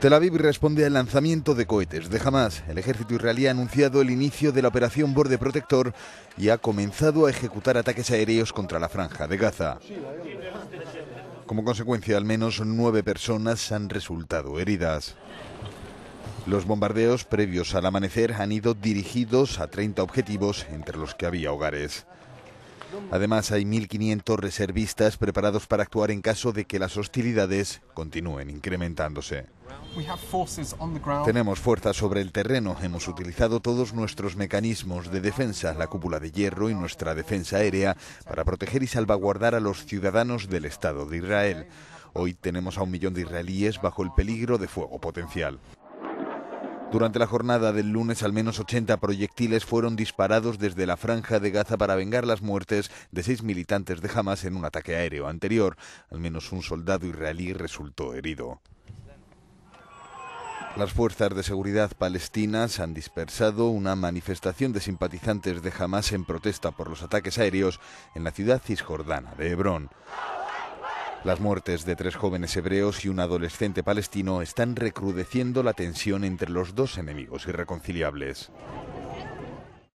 Tel Aviv responde al lanzamiento de cohetes de Hamas. El ejército israelí ha anunciado el inicio de la operación Borde Protector y ha comenzado a ejecutar ataques aéreos contra la franja de Gaza. Como consecuencia, al menos nueve personas han resultado heridas. Los bombardeos previos al amanecer han ido dirigidos a 30 objetivos, entre los que había hogares. Además, hay 1.500 reservistas preparados para actuar en caso de que las hostilidades continúen incrementándose. Tenemos fuerzas sobre el terreno, hemos utilizado todos nuestros mecanismos de defensa, la cúpula de hierro y nuestra defensa aérea, para proteger y salvaguardar a los ciudadanos del Estado de Israel. Hoy tenemos a un millón de israelíes bajo el peligro de fuego potencial. Durante la jornada del lunes, al menos 80 proyectiles fueron disparados desde la franja de Gaza para vengar las muertes de seis militantes de Hamas en un ataque aéreo anterior. Al menos un soldado israelí resultó herido. Las fuerzas de seguridad palestinas han dispersado una manifestación de simpatizantes de Hamas en protesta por los ataques aéreos en la ciudad cisjordana de Hebrón. Las muertes de tres jóvenes hebreos y un adolescente palestino están recrudeciendo la tensión entre los dos enemigos irreconciliables.